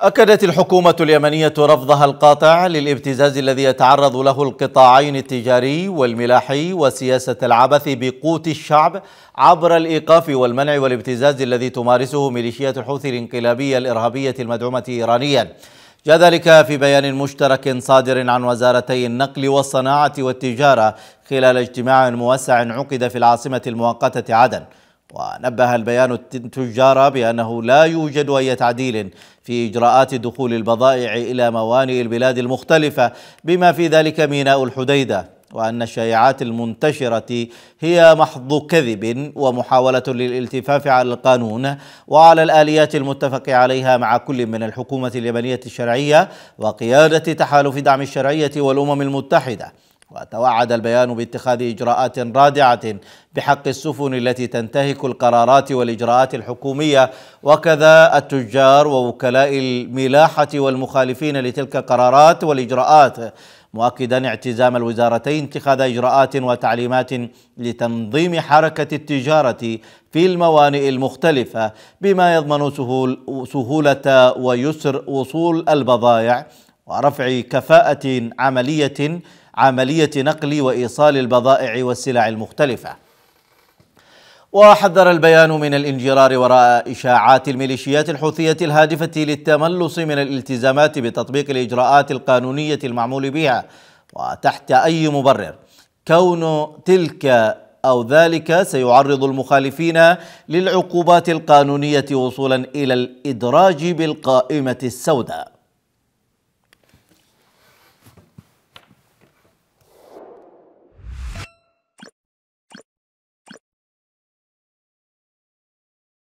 أكدت الحكومة اليمنية رفضها القاطع للابتزاز الذي يتعرض له القطاعين التجاري والملاحي وسياسة العبث بقوت الشعب عبر الإيقاف والمنع والابتزاز الذي تمارسه ميليشيات الحوثي الانقلابية الإرهابية المدعومة إيرانيا جاء ذلك في بيان مشترك صادر عن وزارتي النقل والصناعة والتجارة خلال اجتماع موسع عقد في العاصمة المؤقتة عدن ونبه البيان التجار بأنه لا يوجد أي تعديل في إجراءات دخول البضائع إلى موانئ البلاد المختلفة بما في ذلك ميناء الحديدة وأن الشائعات المنتشرة هي محض كذب ومحاولة للالتفاف على القانون وعلى الآليات المتفق عليها مع كل من الحكومة اليمنية الشرعية وقيادة تحالف دعم الشرعية والأمم المتحدة وتوعد البيان باتخاذ اجراءات رادعه بحق السفن التي تنتهك القرارات والاجراءات الحكوميه وكذا التجار ووكلاء الملاحه والمخالفين لتلك القرارات والاجراءات مؤكدا اعتزام الوزارتين اتخاذ اجراءات وتعليمات لتنظيم حركه التجاره في الموانئ المختلفه بما يضمن سهول سهوله ويسر وصول البضائع ورفع كفاءه عمليه عملية نقل وإيصال البضائع والسلع المختلفة وحذر البيان من الانجرار وراء إشاعات الميليشيات الحوثية الهادفة للتملص من الالتزامات بتطبيق الإجراءات القانونية المعمول بها وتحت أي مبرر كون تلك أو ذلك سيعرض المخالفين للعقوبات القانونية وصولا إلى الإدراج بالقائمة السوداء